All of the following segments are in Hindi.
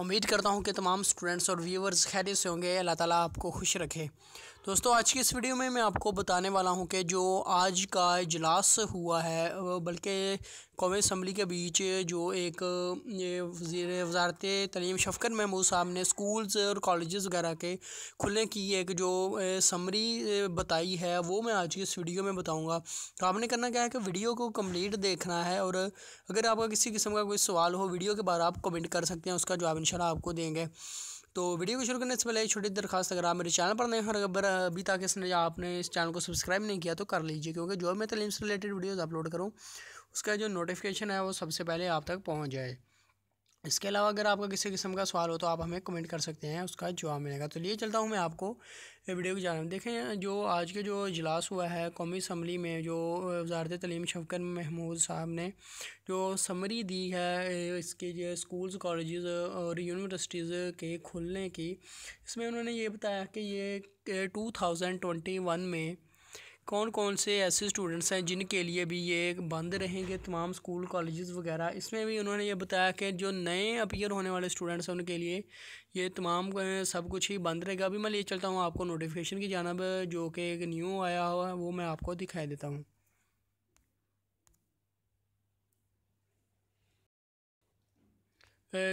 उम्मीद करता हूँ कि तमाम स्टूडेंट्स और व्यूवर्स खैरियत से होंगे अल्लाह ताला आपको खुश रखे दोस्तों आज की इस वीडियो में मैं आपको बताने वाला हूँ कि जो आज का इजलास हुआ है बल्कि कौमी असम्बली के बीच जो एक वजारत तलीम शफकत महमूद साहब ने स्कूल्स और कॉलेज़ वगैरह के खुलने की एक जो समरी बताई है वो मैं आज की इस वीडियो में बताऊँगा तो आपने करना क्या है कि वीडियो को कम्प्लीट देखना है और अगर आपका किसी किस्म का कोई सवाल हो वीडियो के बाद आप कमेंट कर सकते हैं उसका जवाब इन आपको देंगे तो वीडियो को शुरू करने से पहले एक छोटी दरखास्त अगर आप मेरे चैनल पर नए हैं अगर अभी तक इसने आपने इस चैनल को सब्सक्राइब नहीं किया तो कर लीजिए क्योंकि जो मैं तलीम से रिलेटेड वीडियोज़ अपलोड करूँ उसका जो नोटिफिकेशन है वो सबसे पहले आप तक पहुँच जाए इसके अलावा अगर आपका किसी किस्म का सवाल हो तो आप हमें कमेंट कर सकते हैं उसका जवाब मिलेगा तो लिए चलता हूँ मैं आपको वीडियो की जानकारी देखें जो आज के जो इजलास हुआ है कौमी असम्बली में जो वजारत तलीम शफकर महमूद साहब ने जो समरी दी है इसके जो स्कूल्स कॉलेज और यूनिवर्सिटीज़ के खुलने की इसमें उन्होंने ये बताया कि ये टू थाउजेंड ट्वेंटी वन में कौन कौन से ऐसे स्टूडेंट्स हैं जिनके लिए भी ये बंद रहेंगे तमाम स्कूल कॉलेजेस वगैरह इसमें भी उन्होंने ये बताया कि जो नए अपीयर होने वाले स्टूडेंट्स हैं उनके लिए ये तमाम सब कुछ ही बंद रहेगा अभी मैं ले चलता हूँ आपको नोटिफिकेशन की जानब जो कि एक न्यू आया हुआ है वो मैं आपको दिखाई देता हूँ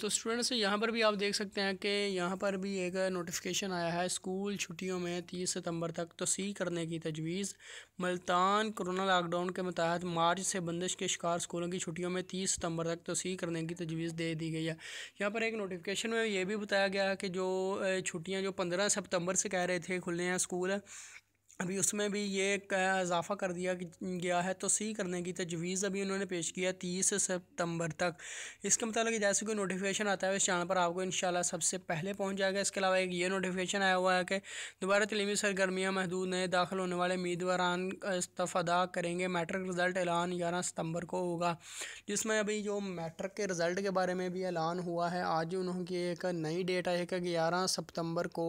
तो स्टूडेंट्स यहाँ पर भी आप देख सकते हैं कि यहाँ पर भी एक नोटिफिकेशन आया है स्कूल छुट्टियों में तीस सितंबर तक तोसी करने की तजवीज़ मुल्तान कोरोना लॉकडाउन के मुताहत मार्च से बंदिश के शिकार स्कूलों की छुट्टियों में तीस सितंबर तक तोसी करने की तजवीज़ दे दी गई है यहाँ पर एक नोटिफिकेशन में ये भी बताया गया है कि जो छुट्टियाँ जो पंद्रह सितम्बर से कह रहे थे खुले हैं स्कूल अभी उसमें भी ये इजाफ़ा कर दिया गया है तो सी करने की तजवीज़ अभी उन्होंने पेश किया तीस सितंबर तक इसके मतलब जैसे कोई नोटिफिकेशन आता है इस चैनल पर आपको इन सबसे पहले पहुंच जाएगा इसके अलावा एक ये नोटिफिकेशन आया हुआ है कि दोबारा तलीमी सरगर्मियाँ महदूद नए दाखिल होने वाले उम्मीदवारान इस्तीफा अदा करेंगे मैट्रिक रिज़ल्ट ऐलान ग्यारह सितम्बर को होगा जिसमें अभी जो मैट्रिक के रिज़ल्ट के बारे में भी ऐलान हुआ है आज उन्होंने एक नई डेट आई है कि ग्यारह सितम्बर को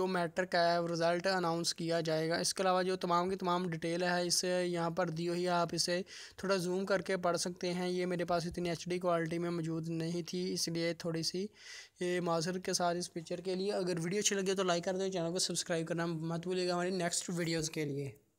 जो मैट्रिक है रिज़ल्ट अनाउंस किया जाए जाएगा इसके अलावा जो तमाम की तमाम डिटेल है इसे यहाँ पर दी हुई है आप इसे थोड़ा जूम करके पढ़ सकते हैं ये मेरे पास इतनी एच क्वालिटी में मौजूद नहीं थी इसलिए थोड़ी सी ये माजर के साथ इस पिक्चर के लिए अगर वीडियो अच्छी लगे तो लाइक कर दें चैनल को सब्सक्राइब करना मत भूलिएगा हमारी नेक्स्ट वीडियोज़ के लिए